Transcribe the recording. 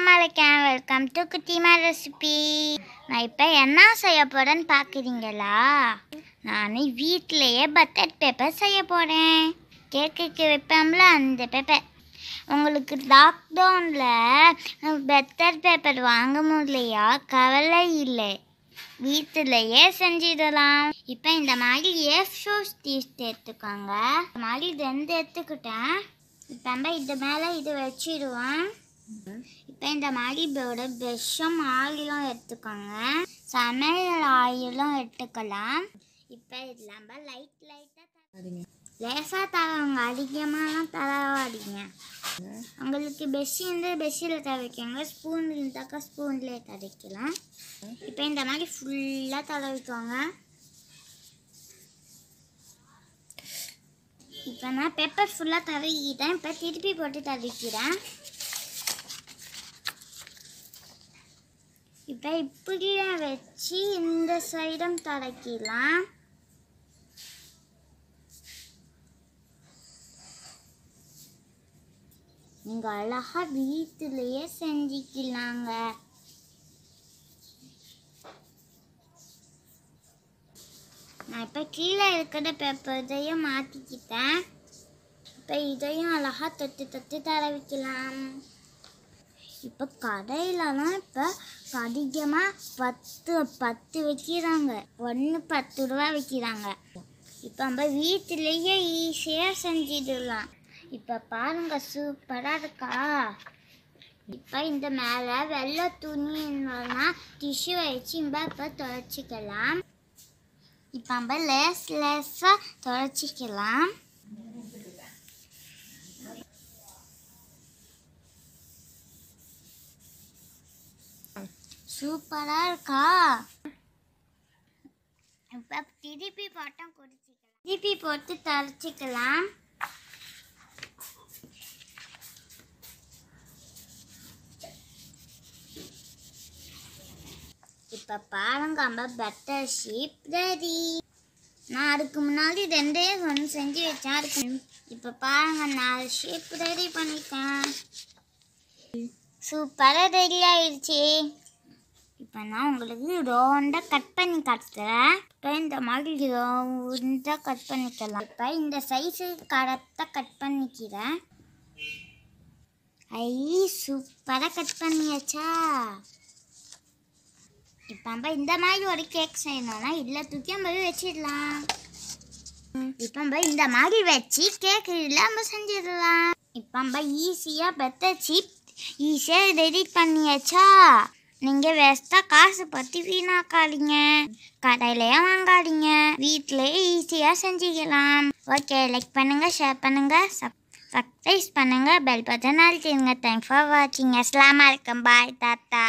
அஸ்லாம் வலைக்கம் welcome to குட்டிமா ரெசிபி நான் இப்போ என்ன செய்ய போகிறேன்னு பார்க்குறீங்களா நான் வீட்டிலையே பட்டர் பேப்பர் செய்ய போகிறேன் கேக்குக்கு வைப்போம்ல அந்த பேப்பர் உங்களுக்கு லாக்டவுனில் பெட்டர் பேப்பர் வாங்க முடியலையா கவலை இல்லை வீட்டிலையே செஞ்சிடலாம் இப்போ இந்த மாதிரி ஏ ஷோஸ் டீஸ்ட் எடுத்துக்கோங்க இந்த மாதிரி ரெண்டு எடுத்துக்கிட்டேன் இப்போ இது மேலே இது வச்சிடுவேன் இப்போ இந்த மாதிரி இதோட விஷம் ஆயிலும் எடுத்துக்கோங்க சமையல் ஆயிலும் எடுத்துக்கலாம் இப்போ இது நம்ம லைட் லைட்டாக லேசாக தரவங்க அதிகமாகலாம் தரவாடிங்க உங்களுக்கு பெஷி வந்து பெஷியில் தவிக்கோங்க ஸ்பூன் இருந்தாக்கா ஸ்பூன்லேயே தவிக்கலாம் இப்போ இந்த மாதிரி ஃபுல்லாக தவிக்கோங்க இப்போ நான் பெப்பர் ஃபுல்லாக தவிக்கிட்டேன் இப்போ திருப்பி போட்டு தவிக்கிறேன் இப்போ இப்படிலாம் வச்சு இந்த சைடும் தடக்கிடலாம் நீங்கள் அழகாக வீட்டிலையே செஞ்சுக்கலாங்க நான் இப்போ கீழே இருக்கிற பேப்பர் இதையும் மாற்றிக்கிட்டேன் இப்போ இதையும் அழகாக தொட்டு தொட்டு தர இப்போ கடையிலலாம் இப்போ அதிகமாக பத்து பத்து விற்கிறாங்க ஒன்று பத்து ரூபா விற்கிறாங்க இப்போ நம்ம வீட்டிலேயே ஈஸியாக செஞ்சிடலாம் இப்போ பாருங்க சூப்பராக இருக்கா இப்போ இந்த மேலே வெள்ளை துணின்னா டிஷ்யூ வச்சு நம்ம இப்போ தொலைச்சிக்கலாம் இப்போ நம்ம லேஸ் லேஸாக தொலைச்சிக்கலாம் சூப்பராக இருக்கா இப்போ திருப்பி போட்டோம் குடிச்சிக்கலாம் திருப்பி போட்டு தரைச்சிக்கலாம் இப்போ பாருங்க பட்டர் ஷீப் ரெடி நான் அதுக்கு முன்னாடி ரெண்டே ஒன்று செஞ்சு வச்சா இருக்கேன் இப்போ பாருங்க நாலு ஷேப் ரெடி பண்ணிட்டேன் சூப்பராக ரெடி ஆயிடுச்சு இப்போ நான் உங்களுக்கு ரோண்டாக கட் பண்ணி காட்டுறேன் இப்போ இந்த மாதிரி ரோண்டாக கட் பண்ணிக்கலாம் இப்போ இந்த சைஸு கரெக்டாக கட் பண்ணிக்கிறேன் ஐ சூப்பராக கட் பண்ணியாச்சா இப்போ நம்ம இந்த மாதிரி ஒரு கேக் செய்யணும்னா இல்லை தூக்கி நம்ம வச்சிடலாம் இப்போ நம்ம இந்த மாதிரி வச்சு கேக் இல்லாமல் நம்ம செஞ்சிடலாம் இப்போ நம்ம ஈஸியாக பற்ற ஈஸியாக ரெடி பண்ணியாச்சா நீங்கள் வேஸ்ட்டாக காசு பற்றி வீணாக்காதீங்க கடையிலேயே வாங்காதீங்க வீட்டிலேயே ஈஸியாக செஞ்சுக்கலாம் ஓகே லைக் பண்ணுங்கள் ஷேர் பண்ணுங்கள் சப் சப்ஸ்கிரைப் பண்ணுங்கள் பெல் பட்டன் அழுத்திடுங்க தேங்க்ஸ் ஃபார் வாட்சிங் அஸ்லாமா வலைக்கம் பாய் தாத்தா